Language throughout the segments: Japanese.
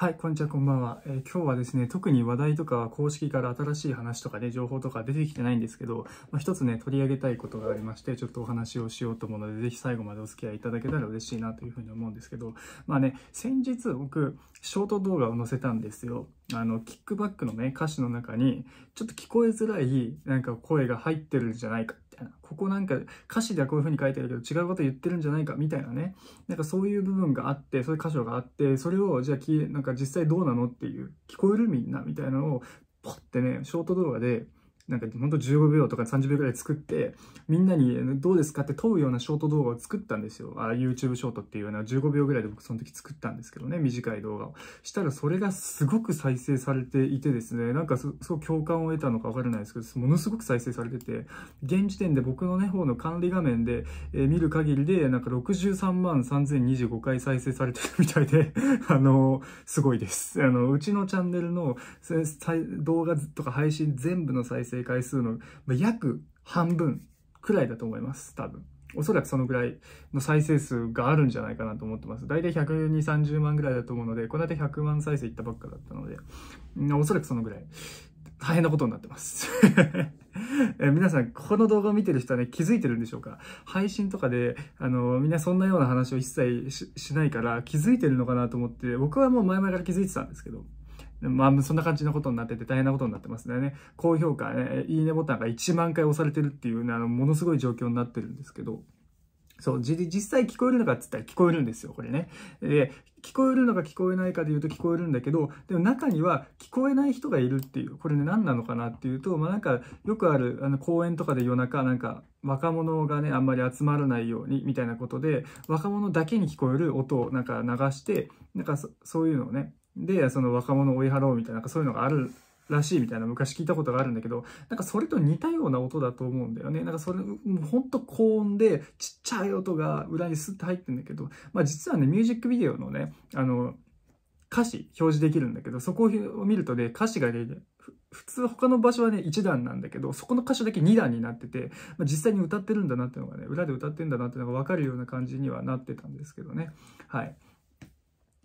はい、こんにちは、こんばんは、えー、今日はですね、特に話題とか公式から新しい話とかね、情報とか出てきてないんですけど、まあ、一つね、取り上げたいことがありまして、ちょっとお話をしようと思うので、ぜひ最後までお付き合いいただけたら嬉しいなというふうに思うんですけど、まあね、先日僕、ショート動画を載せたんですよ。あの、キックバックのね、歌詞の中に、ちょっと聞こえづらい、なんか声が入ってるんじゃないかたいな。ここなんか歌詞ではこういう風に書いてあるけど違うこと言ってるんじゃないかみたいなね。なんかそういう部分があって、そういう箇所があって、それをじゃあなんか実際どうなのっていう、聞こえるみんなみたいなのをポッてね、ショート動画でなんか本当15秒とか30秒ぐらい作って、みんなにどうですかって問うようなショート動画を作ったんですよ。あ YouTube ショートっていうような15秒ぐらいで僕その時作ったんですけどね、短い動画を。したらそれがすごく再生されていてですね、なんかすごく共感を得たのかわからないですけど、ものすごく再生されてて、現時点で僕のね、方の管理画面で、えー、見る限りで、なんか63万3025回再生されてるみたいで あのー、すごいです。あの、うちのチャンネルの動画とか配信全部の再生正回数の約半分くらいだと思います、多分。おそらくそのぐらいの再生数があるんじゃないかなと思ってます。大体120、30万ぐらいだと思うので、この間100万再生いったばっかだったので、おそらくそのぐらい。大変なことになってます え皆さん、この動画を見てる人はね、気づいてるんでしょうか配信とかで、あの、みんなそんなような話を一切しないから、気づいてるのかなと思って、僕はもう前々から気づいてたんですけど、まあ、そんな感じのことになってて大変なことになってますね。高評価、ね、いいねボタンが1万回押されてるっていうね、あの、ものすごい状況になってるんですけど。そう、実際聞こえるのかって言ったら聞こえるんですよ、これね。で、聞こえるのか聞こえないかで言うと聞こえるんだけど、でも中には聞こえない人がいるっていう、これね、何なのかなっていうと、まあなんか、よくある、あの、公園とかで夜中、なんか、若者がね、あんまり集まらないように、みたいなことで、若者だけに聞こえる音をなんか流して、なんかそそういうのをね、で、その若者を追い払おうみたいな、なんかそういうのがあるらしいみたいな昔聞いたことがあるんだけど、なんかそれと似たような音だと思うんだよね。なんかそれ、もうほんと高音でちっちゃい音が裏にスッて入ってんだけど、まあ実はね、ミュージックビデオのね、あの、歌詞表示できるんだけど、そこを見るとね、歌詞がね、普通他の場所はね、1段なんだけど、そこの箇所だけ2段になってて、まあ、実際に歌ってるんだなっていうのがね、裏で歌ってるんだなっていうのが分かるような感じにはなってたんですけどね。はい。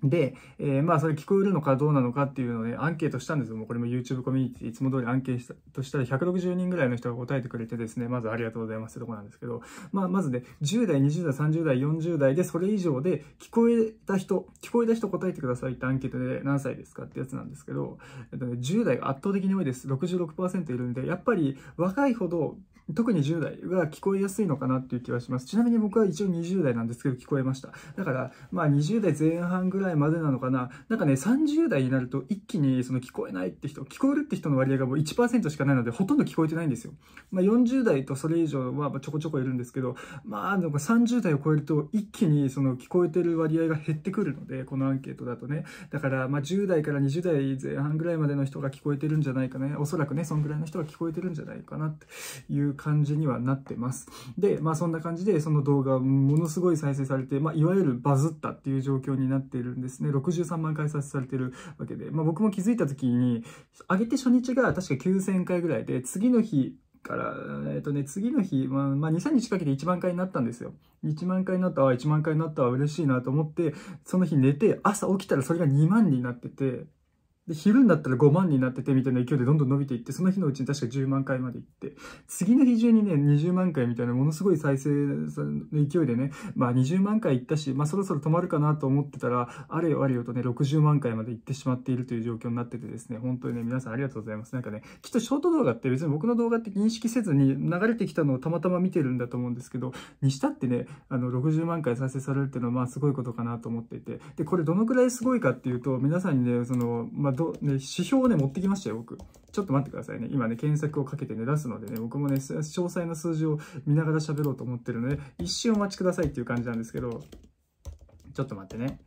で、えー、まあそれ聞こえるのかどうなのかっていうのでアンケートしたんですよ。もうこれも YouTube コミュニティいつも通りアンケートしたら160人ぐらいの人が答えてくれてですね、まずありがとうございますってとこなんですけど、まあまずね、10代、20代、30代、40代でそれ以上で聞こえた人、聞こえた人答えてくださいってアンケートで何歳ですかってやつなんですけど、えっとね、10代が圧倒的に多いです。66%いるんで、やっぱり若いほど特に10代は聞こえやすいのかなっていう気はします。ちなみに僕は一応20代なんですけど聞こえました。だから、まあ20代前半ぐらいまでなのかな。なんかね、30代になると一気にその聞こえないって人、聞こえるって人の割合がもう1%しかないので、ほとんど聞こえてないんですよ。まあ40代とそれ以上はちょこちょこいるんですけど、まあなんか30代を超えると一気にその聞こえてる割合が減ってくるので、このアンケートだとね。だから、まあ10代から20代前半ぐらいまでの人が聞こえてるんじゃないかね。おそらくね、そんぐらいの人が聞こえてるんじゃないかなっていう感じにはなってます。で、まあそんな感じでその動画ものすごい再生されて、まあいわゆるバズったっていう状況になっているんですね。63万回再生されてるわけで、まあ僕も気づいた時に、上げて初日が確か9000回ぐらいで、次の日、から、えっ、ー、とね、次の日、まあ、まあ、2、3日かけて1万回になったんですよ。1万回になった、あ、1万回になった、嬉しいなと思って、その日寝て、朝起きたらそれが2万になってて、で、昼になったら5万になっててみたいな勢いでどんどん伸びていって、その日のうちに確か10万回までいって、次の日中にね、20万回みたいなものすごい再生の勢いでね、まあ20万回いったし、まあそろそろ止まるかなと思ってたら、あれよあれよとね、60万回までいってしまっているという状況になっててですね、本当にね、皆さんありがとうございます。なんかね、きっとショート動画って別に僕の動画って認識せずに流れてきたのをたまたま見てるんだと思うんですけど、にしたってね、あの、60万回再生されるっていうのはまあすごいことかなと思っていて、で、これどのくらいすごいかっていうと、皆さんにね、その、まあど、ね、指標をね、持ってきましたよ、僕。ちょっと待ってくださいね。今ね、検索をかけてね、出すのでね、僕もね、詳細な数字を見ながら喋ろうと思ってるので、一瞬お待ちくださいっていう感じなんですけど、ちょっと待ってね。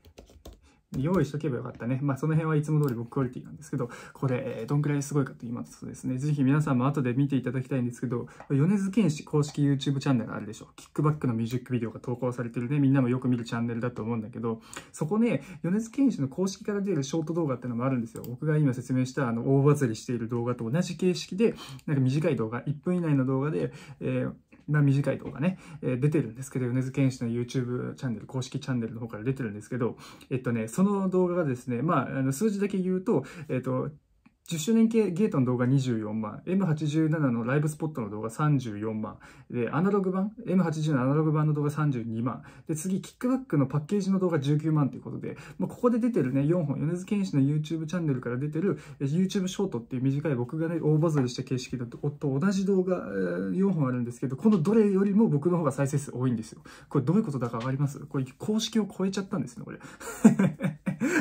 用意しとけばよかったね。まあ、その辺はいつも通り僕クオリティなんですけど、これ、どんくらいすごいかと言いますとですね、ぜひ皆さんも後で見ていただきたいんですけど、米津玄師公式 YouTube チャンネルあるでしょ。キックバックのミュージックビデオが投稿されてるね、みんなもよく見るチャンネルだと思うんだけど、そこね、米津玄師の公式から出るショート動画ってのもあるんですよ。僕が今説明したあの、大バズりしている動画と同じ形式で、なんか短い動画、1分以内の動画で、えーな短い動画ね、えー、出てるんですけど、米津玄師の YouTube チャンネル、公式チャンネルの方から出てるんですけど、えっとね、その動画がですね、まあ、あの数字だけ言うと、えっと、10周年系ゲートの動画24万、M87 のライブスポットの動画34万、で、アナログ版、M80 のアナログ版の動画32万、で、次、キックバックのパッケージの動画19万ということで、まあ、ここで出てるね、4本、米津玄師の YouTube チャンネルから出てる、YouTube ショートっていう短い僕がね、大バズりした形式だと、と同じ動画4本あるんですけど、このどれよりも僕の方が再生数多いんですよ。これどういうことだかわかりますこれ公式を超えちゃったんですね、これ。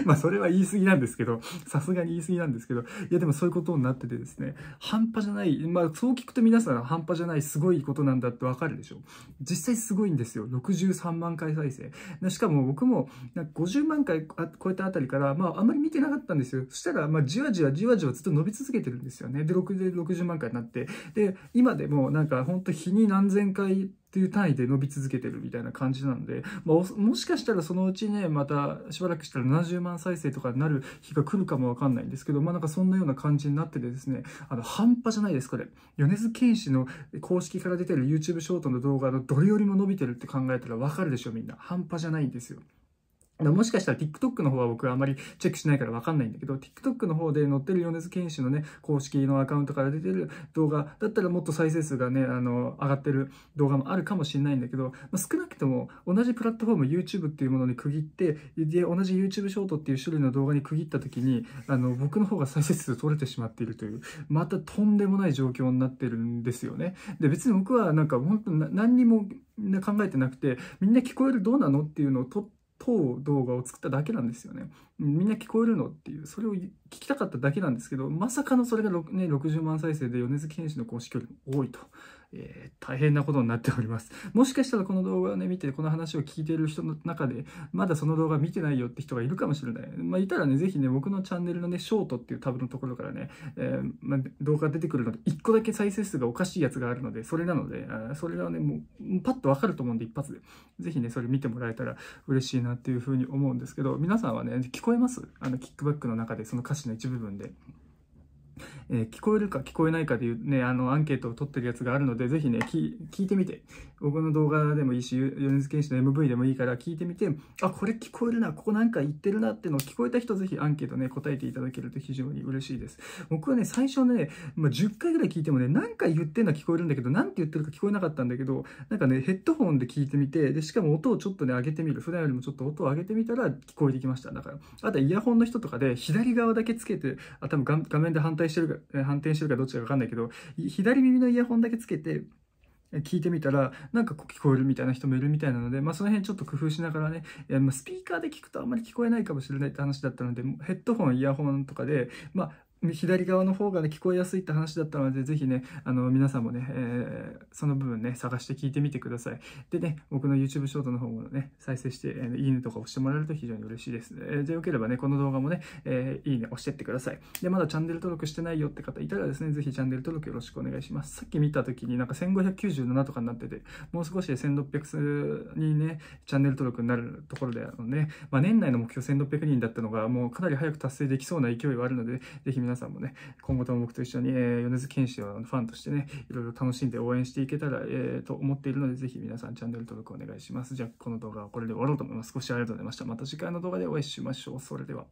まあ、それは言い過ぎなんですけど、さすがに言い過ぎなんですけど、やでもそういうことになっててですね半端じゃないまあそう聞くと皆さん半端じゃないすごいことなんだってわかるでしょ実際すごいんですよ63万回再生しかも僕もなんか50万回超えたあたりからまああんまり見てなかったんですよそしたらまあじわじわじわじわずっと伸び続けてるんですよねで60万回になってで今でもなんかほんと日に何千回っていう単位で伸び続けてるみたいな感じなんで、まあ、もしかしたらそのうちね、またしばらくしたら70万再生とかになる日が来るかもわかんないんですけど、まあなんかそんなような感じになっててですね、あの、半端じゃないですかね。米津玄師の公式から出てる YouTube ショートの動画のどれよりも伸びてるって考えたらわかるでしょ、みんな。半端じゃないんですよ。もしかしたら TikTok の方は僕はあまりチェックしないからわかんないんだけど、TikTok の方で載ってる米津玄師のね、公式のアカウントから出てる動画だったらもっと再生数がね、あの、上がってる動画もあるかもしれないんだけど、まあ、少なくとも同じプラットフォーム YouTube っていうものに区切って、で、同じ YouTube ショートっていう種類の動画に区切った時に、あの、僕の方が再生数取れてしまっているという、またとんでもない状況になってるんですよね。で、別に僕はなんか本当何にも考えてなくて、みんな聞こえるどうなのっていうのをって、問う動画を作っただけなんですよね。みんな聞こえるのっていう、それを聞きたかっただけなんですけど、まさかのそれが 6,、ね、60万再生で米津玄師の公式よりも多いとえー、大変なことになっております。もしかしたらこの動画をね、見て、この話を聞いている人の中で、まだその動画見てないよって人がいるかもしれない。まあ、いたらね、ぜひね、僕のチャンネルのね、ショートっていうタブのところからね、えー、まあ、動画出てくるので、1個だけ再生数がおかしいやつがあるので、それなので、あそれはね、もう、パッとわかると思うんで、一発で。ぜひね、それ見てもらえたら嬉しいなっていうふうに思うんですけど、皆さんはね、聞こえますあの、キックバックの中で、その歌詞の一部分で。えー、聞こえるか聞こえないかでいうね、あの、アンケートを取ってるやつがあるので、ぜひね、聞いてみて、僕の動画でもいいし、米津玄師の MV でもいいから聞いてみて、あ、これ聞こえるな、ここなんか言ってるなっていうのを聞こえた人、ぜひアンケートね、答えていただけると非常に嬉しいです。僕はね、最初ね、まあ、10回ぐらい聞いてもね、何回言ってるのは聞こえるんだけど、何て言ってるか聞こえなかったんだけど、なんかね、ヘッドホンで聞いてみて、で、しかも音をちょっとね、上げてみる。普段よりもちょっと音を上げてみたら聞こえてきました。だから。あとはイヤホンの人とかで、左側だけつけて、あ、多分画面で反対してるか、反転してるかどっちかわかんないけど、左耳のイヤホンだけつけて、聞いてみたら、なんか聞こえるみたいな人もいるみたいなので、まあその辺ちょっと工夫しながらね、えまあ、スピーカーで聞くとあんまり聞こえないかもしれないって話だったので、ヘッドホン、イヤホンとかで、まあ左側の方がね、聞こえやすいって話だったので、ぜひね、あの、皆さんもね、えー、その部分ね、探して聞いてみてください。でね、僕の YouTube ショートの方もね、再生して、えー、いいねとか押してもらえると非常に嬉しいです。えー、でよければね、この動画もね、えー、いいね押してってください。で、まだチャンネル登録してないよって方いたらですね、ぜひチャンネル登録よろしくお願いします。さっき見た時になんか1597とかになってて、もう少しで1600にね、チャンネル登録になるところであるので、ね、まあ、年内の目標1600人だったのが、もうかなり早く達成できそうな勢いはあるので、ぜひ皆さんもね、今後とも僕と一緒に、えー、米津玄師をファンとしてね、いろいろ楽しんで応援していけたら、えー、と思っているので、ぜひ皆さんチャンネル登録お願いします。じゃあ、この動画はこれで終わろうと思います。ご視聴ありがとうございました。また次回の動画でお会いしましょう。それでは。